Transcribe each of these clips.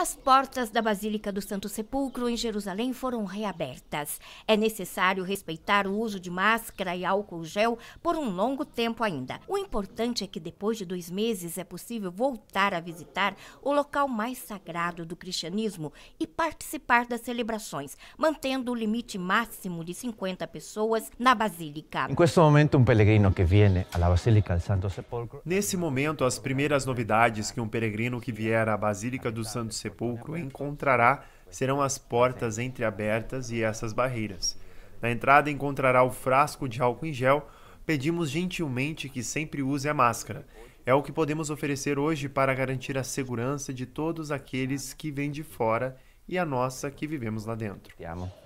As portas da Basílica do Santo Sepulcro em Jerusalém foram reabertas. É necessário respeitar o uso de máscara e álcool gel por um longo tempo ainda. O importante é que depois de dois meses é possível voltar a visitar o local mais sagrado do cristianismo e participar das celebrações, mantendo o limite máximo de 50 pessoas na Basílica. Neste momento, um peregrino que à Basílica do Santo Sepulcro. Nesse momento, as primeiras novidades que um peregrino que vier à Basílica do Santo Sepulcro né? sepulcro encontrará serão as portas entreabertas e essas barreiras. Na entrada encontrará o frasco de álcool em gel. Pedimos gentilmente que sempre use a máscara. É o que podemos oferecer hoje para garantir a segurança de todos aqueles que vêm de fora e a nossa que vivemos lá dentro.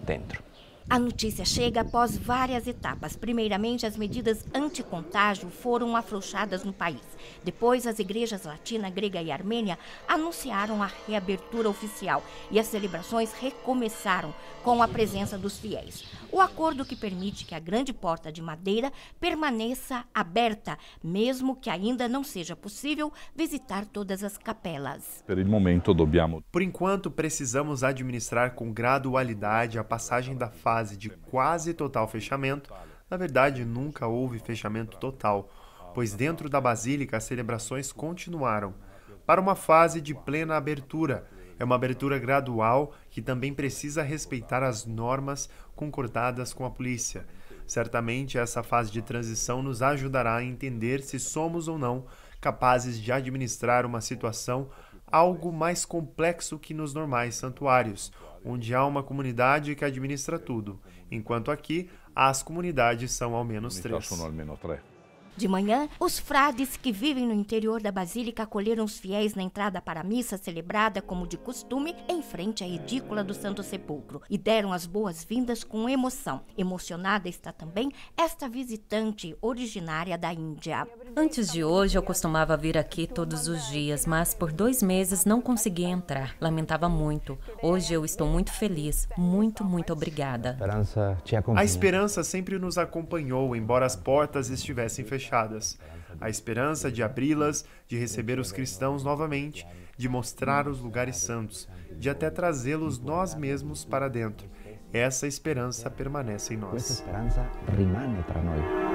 Dentro. A notícia chega após várias etapas. Primeiramente, as medidas anti-contágio foram afrouxadas no país. Depois, as igrejas latina, grega e armênia anunciaram a reabertura oficial e as celebrações recomeçaram com a presença dos fiéis. O acordo que permite que a grande porta de madeira permaneça aberta, mesmo que ainda não seja possível visitar todas as capelas. Por enquanto, precisamos administrar com gradualidade a passagem da fase fase de quase total fechamento, na verdade nunca houve fechamento total, pois dentro da Basílica as celebrações continuaram, para uma fase de plena abertura. É uma abertura gradual que também precisa respeitar as normas concordadas com a polícia. Certamente essa fase de transição nos ajudará a entender se somos ou não capazes de administrar uma situação algo mais complexo que nos normais santuários, onde há uma comunidade que administra tudo, enquanto aqui as comunidades são ao menos três. De manhã, os frades que vivem no interior da basílica acolheram os fiéis na entrada para a missa celebrada, como de costume, em frente à edícula do Santo Sepulcro e deram as boas-vindas com emoção. Emocionada está também esta visitante originária da Índia. Antes de hoje, eu costumava vir aqui todos os dias, mas por dois meses não consegui entrar. Lamentava muito. Hoje eu estou muito feliz. Muito, muito obrigada. A esperança sempre nos acompanhou, embora as portas estivessem fechadas fechadas, a esperança de abri-las, de receber os cristãos novamente, de mostrar os lugares santos, de até trazê-los nós mesmos para dentro. Essa esperança permanece em nós. Essa esperança permanece para nós.